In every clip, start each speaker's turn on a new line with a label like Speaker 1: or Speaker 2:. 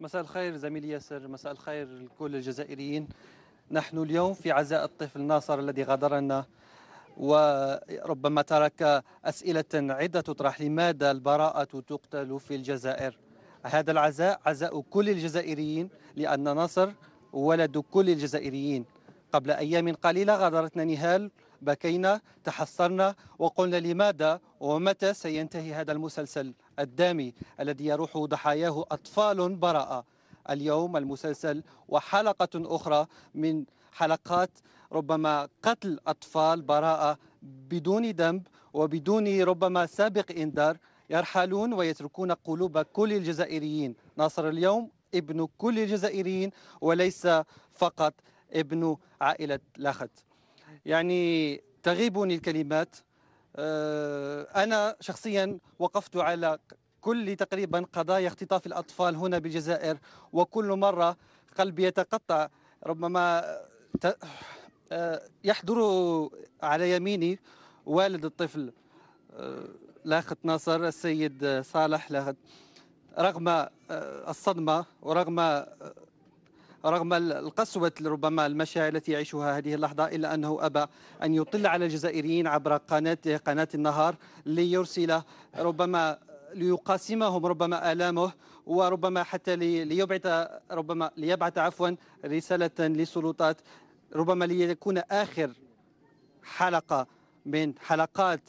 Speaker 1: مساء الخير زميلي ياسر مساء الخير لكل الجزائريين نحن اليوم في عزاء الطفل ناصر الذي غادرنا وربما ترك أسئلة عدة تطرح لماذا البراءة تقتل في الجزائر هذا العزاء عزاء كل الجزائريين لأن ناصر ولد كل الجزائريين قبل أيام قليلة غادرتنا نهال بكينا تحسرنا وقلنا لماذا ومتى سينتهي هذا المسلسل الدامي الذي يروح ضحاياه أطفال براءة اليوم المسلسل وحلقة أخرى من حلقات ربما قتل أطفال براءة بدون ذنب وبدون ربما سابق إنذار يرحلون ويتركون قلوب كل الجزائريين ناصر اليوم ابن كل الجزائريين وليس فقط ابن عائلة لاخت يعني تغيبني الكلمات آه، أنا شخصيا وقفت على كل تقريبا قضايا اختطاف الأطفال هنا بالجزائر وكل مرة قلبي يتقطع ربما آه، يحضر على يميني والد الطفل آه، لاخت ناصر السيد صالح لاخت رغم الصدمة ورغم رغم القسوة ربما المشاعر التي يعيشها هذه اللحظة إلا أنه أبى أن يطل على الجزائريين عبر قناة قناة النهار ليرسل ربما ليقاسمهم ربما آلامه وربما حتى ليبعث ربما ليبعث عفوا رسالة للسلطات ربما ليكون آخر حلقة من حلقات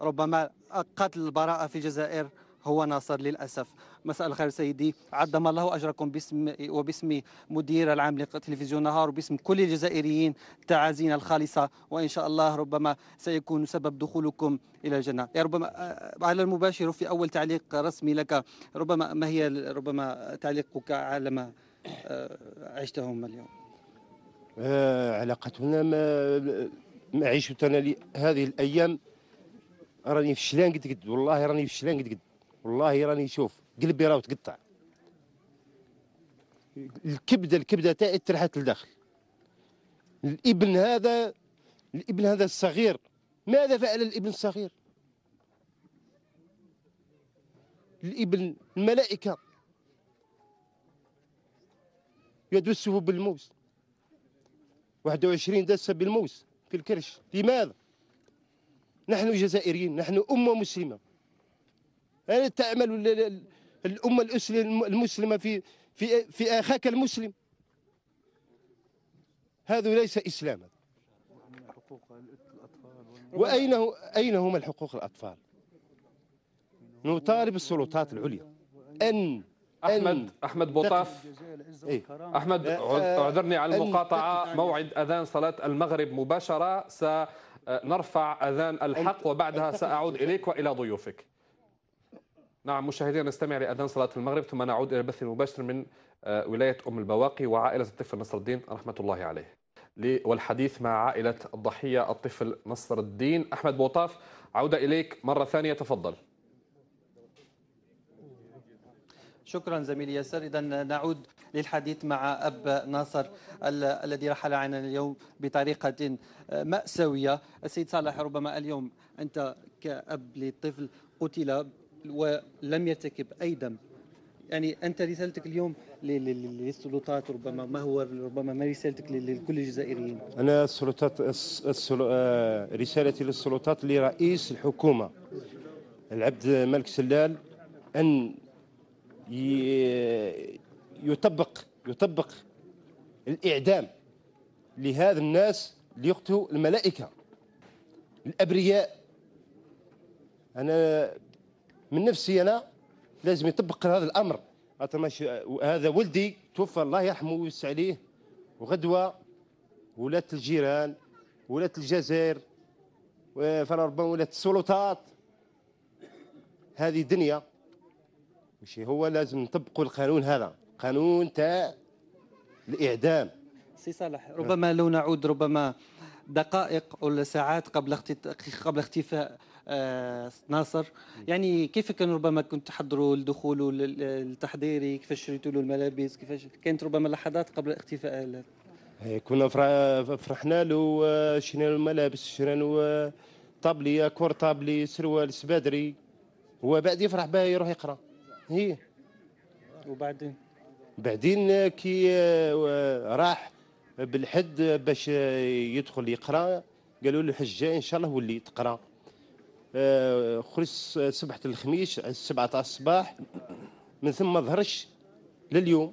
Speaker 1: ربما قتل البراءة في الجزائر هو ناصر للاسف مساء الخير سيدي عدم الله اجركم باسم وباسم مدير العام لتلفزيون نهار وباسم كل الجزائريين تعازينا الخالصه وان شاء الله ربما سيكون سبب دخولكم الى الجنه يا ربما آه، على المباشر في اول تعليق رسمي لك ربما ما هي ربما تعليقك على ما آه، عشتهم اليوم
Speaker 2: آه، علاقتنا ما ما عشتنا هذه الايام راني في الشلان قد قد والله راني في الشلان قد قد والله راني نشوف قلبي راه تقطع الكبده الكبده تاعي ترحت لداخل الابن هذا الابن هذا الصغير ماذا فعل الابن الصغير الابن الملائكه يدسه بالموس 21 دسه بالموس في الكرش لماذا نحن جزائريين نحن امه مسلمه تعمل الأمة المسلمة في في في أخاك المسلم هذا ليس إسلاما وأين أين هم الحقوق الأطفال نطالب السلطات العليا أن احمد احمد بوطاف إيه. احمد أه، أه، اعذرني على المقاطعه موعد
Speaker 1: اذان صلاه المغرب مباشره سنرفع اذان الحق وبعدها ساعود اليك والى ضيوفك نعم مشاهدينا نستمع لأذان صلاة المغرب ثم نعود إلى البث المباشر من آه، ولاية أم البواقي وعائلة الطفل نصر الدين رحمة الله عليه والحديث مع عائلة الضحية الطفل نصر الدين أحمد بوطاف عودة إليك مرة ثانية تفضل شكرا زميلي ياسر اذا نعود للحديث مع اب ناصر الذي رحل عنا اليوم بطريقه آه، ماساويه السيد صالح ربما اليوم انت كاب لطفل قتل ولم يرتكب اي دم يعني انت رسالتك اليوم للسلطات ربما ما هو ربما ما رسالتك لكل الجزائريين
Speaker 2: انا السلطات السل... آه، رسالتي للسلطات لرئيس الحكومه العبد الملك سلال ان يطبق يطبق الاعدام لهذا الناس اللي يقتلوا الملائكه الابرياء انا من نفسي انا لازم يطبق هذا الامر هذا ولدي توفى الله يرحمه ويوسع عليه وغدوه ولات الجيران ولات الجزائر فربما ولات السلطات هذه دنيا ماشي هو لازم نطبقوا القانون هذا قانون تاع الاعدام سي
Speaker 1: صالح ربما لو نعود ربما دقائق ولا ساعات قبل قبل اختفاء ناصر يعني كيف كان ربما كنت تحضروا لدخوله التحضيري كيفاش شريتوا له الملابس كيفاش كانت ربما لحظات قبل اختفاء
Speaker 2: إيه، كنا فرحنا له آه، شرينا له الملابس شرينا له آه، طابليه كور طابلي سروال سبادري هو بعد يفرح بها يروح يقرا هي وبعدين بعدين آه، كي راح بالحد باش يدخل يقرا قالوا له حجه ان شاء الله ولي تقرا آه، خرج سبحة الخميس السبعة تاع الصباح من ثم ما ظهرش لليوم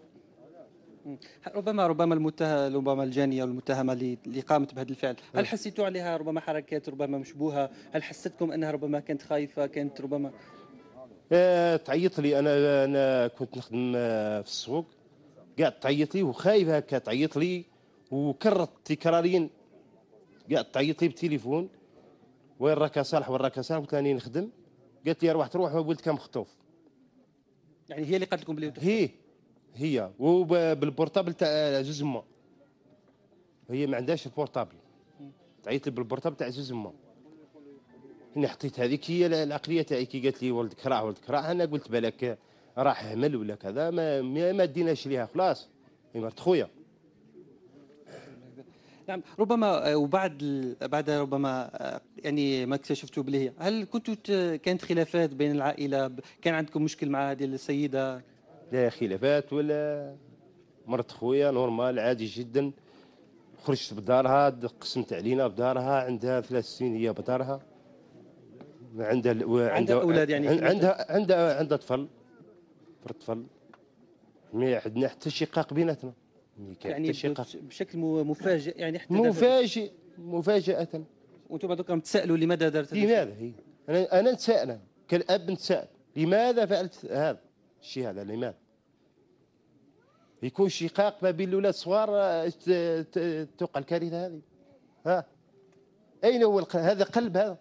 Speaker 2: ربما ربما المتهم ربما
Speaker 1: الجانيه والمتهمه اللي قامت بهذا الفعل هل آه. حسيتوا عليها ربما حركات ربما مشبوهه هل حستكم انها ربما كانت خايفه كانت ربما
Speaker 2: آه، تعيط لي انا انا كنت نخدم في السوق قاعد تعيط لي وخايفه هكا تعيط لي وكررت تكرارين قاعد تعيط لي بالتليفون وين راك صالح وين راك صالح قلت لها راني نخدم قالت لي روح تروح ولدك كان مخطوف يعني هي اللي قالت لكم بلي هي هي وبالبورتابل تاع زوز ما هي ما عندهاش البورتابل تعيط لي بالبورتابل تاع زوز ما هنا حطيت هذيك هي العقليه تاعي كي قالت لي ولدك راه ولدك راه انا قلت بالك راح همل ولا كذا ما ما ديناش ليها خلاص هي مرت خويا
Speaker 1: نعم ربما آه، وبعد بعد ربما آه، يعني ما اكتشفتوا هي هل كنتوا كانت خلافات بين العائله كان عندكم مشكل مع هذه السيده
Speaker 2: لا خلافات ولا مرت خويا نورمال عادي جدا خرجت بدارها قسمت علينا بدارها عندها ثلاث سنين هي بدارها عندها عندها, عندها اولاد يعني عندها عندها عندها, عندها طفل طفل ما عندنا حتى شقاق بيناتنا يعني بشكل مفاجئ يعني حتى مفاجئ مفاجأة وانتم دوكا تسألوا لماذا درت لماذا هي انا انا كالاب نتساءل لماذا فعلت هذا الشيء هذا لماذا يكون شقاق ما بين الاولاد الصغار آه، توقع الكارثه هذه ها اين هو القلب؟ هذا قلب هذا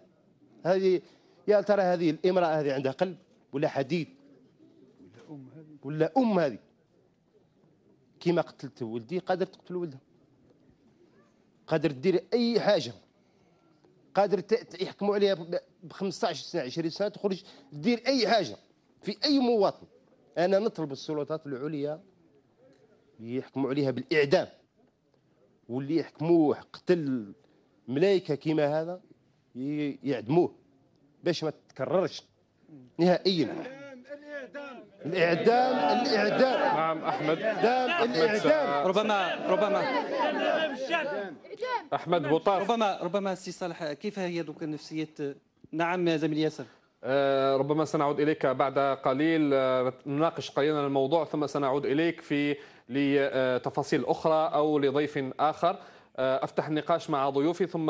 Speaker 2: هذه يا ترى هذه الامراه هذه عندها قلب ولا حديد ولا ام هذه ولا ام هذه كيما قتلت ولدي قادر تقتل ولدها قادر تدير اي حاجه قادر يحكموا عليها ب 15 سنه 20 سنه تخرج تدير اي حاجه في اي مواطن انا نطلب السلطات العليا يحكموا عليها بالاعدام واللي يحكموه قتل ملايكه كيما هذا يعدموه باش ما تتكررش نهائيا الاعدام الاعدام نعم احمد الاعدام الاعدام ربما ربما
Speaker 1: احمد بوطاس ربما ربما سي صالح كيف هي دوك النفسيه نعم زميل ياسر آه، ربما سنعود اليك بعد قليل آه، نناقش قليلا الموضوع ثم سنعود اليك في لتفاصيل اخرى او لضيف اخر آه، افتح النقاش مع ضيوفي ثم